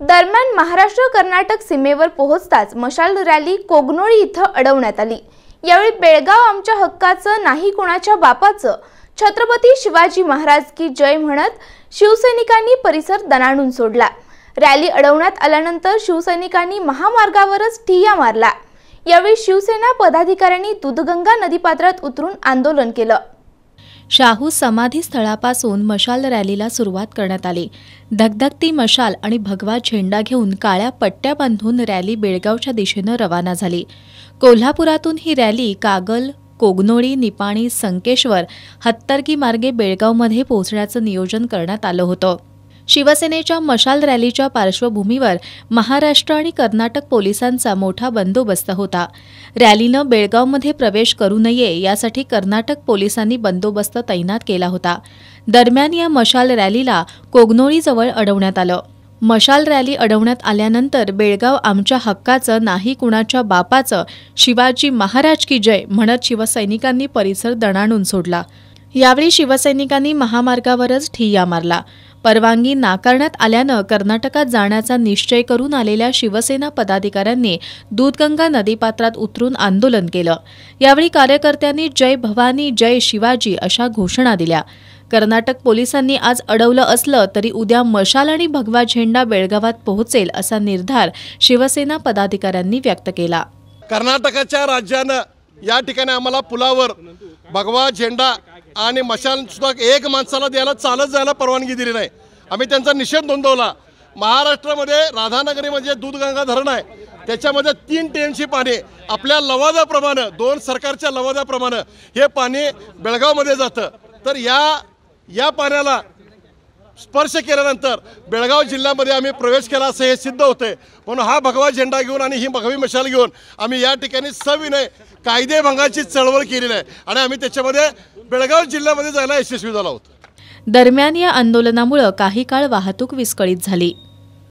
दरम्यान महाराष्ट्र कर्नाटक सीमेवर पोहोचताच मशाल रॅली कोगनोळी इथं अडवण्यात आली यावेळी बेळगाव आमच्या हक्काचं नाही कुणाच्या बापाचं छत्रपती शिवाजी महाराज की जय म्हणत शिवसैनिकांनी परिसर दणाणून सोडला रॅली अडवण्यात आल्यानंतर शिवसैनिकांनी महामार्गावरच ठिय्या मारला यावेळी शिवसेना पदाधिकाऱ्यांनी दुधगंगा नदीपात्रात उतरून आंदोलन केलं शाहू समाधी स्थळापासून मशाल रॅलीला सुरुवात करण्यात आली धगधगती मशाल आणि भगवा झेंडा घेऊन काळ्या पट्ट्या बांधून रॅली बेळगावच्या दिशेनं रवाना झाली कोल्हापुरातून ही रॅली कागल कोगनोळी निपाणी संकेश्वर हत्तरकी मार्गे बेळगावमध्ये पोहोचण्याचं नियोजन करण्यात आलं होतं शिवसेनेच्या मशाल रॅलीच्या पार्श्वभूमीवर महाराष्ट्र आणि कर्नाटक पोलिसांचा मोठा बंदोबस्त होता रॅलीनं बेळगावमध्ये प्रवेश करू नये यासाठी कर्नाटक पोलिसांनी बंदोबस्त तैनात केला होता दरम्यान या मशाल रॅलीला कोगनोळीजवळ अडवण्यात आलं मशाल रॅली अडवण्यात आल्यानंतर बेळगाव आमच्या हक्काचं नाही कुणाच्या बापाचं शिवाजी महाराज की जय म्हणत शिवसैनिकांनी परिसर दणाणून सोडला यावेळी शिवसैनिकांनी महामार्गावरच ठिय्या मारला परवानगी नाकारण्यात आल्यानं कर्नाटकात जाण्याचा निश्चय करून आलेल्या शिवसेना पदाधिकाऱ्यांनी दूधगंगा नदीपात्रात उतरून आंदोलन केलं यावेळी कार्यकर्त्यांनी जय भवानी जय शिवाजी अशा घोषणा दिल्या कर्नाटक पोलिसांनी आज अडवलं असलं तरी उद्या मशाल आणि भगवा झेंडा बेळगावात पोहोचेल असा निर्धार शिवसेना पदाधिकाऱ्यांनी व्यक्त केला कर्नाटकाच्या राज्यानं या ठिकाणी आम्हाला पुलावर भगवा झेंडा आणि मशालसुद्धा एक माणसाला द्यायला चालत जायला परवानगी दिली नाही आम्ही त्यांचा निषेध नोंदवला महाराष्ट्रामध्ये राधानगरी म्हणजे दूधगंगा धरण आहे त्याच्यामध्ये तीन टेनची पाणी आपल्या लवादाप्रमाणे दोन सरकारच्या लवादाप्रमाणे हे पाणी बेळगावमध्ये जातं तर या या पाण्याला स्पर्श केल्यानंतर बेळगाव जिल्ह्यामध्ये आम्ही प्रवेश केला असं हे सिद्ध होते म्हणून हा भगवा झेंडा घेऊन आणि ही भगवी मशाल घेऊन आम्ही या ठिकाणी सविनय कायदेभंगाची चळवळ केलेली आहे आणि आम्ही त्याच्यामध्ये बेळगाव जिल्ह्यामध्ये जायला यशस्वी झाला आहोत दरम्यान या आंदोलनामुळं काही काळ वाहतूक विस्कळीत झाली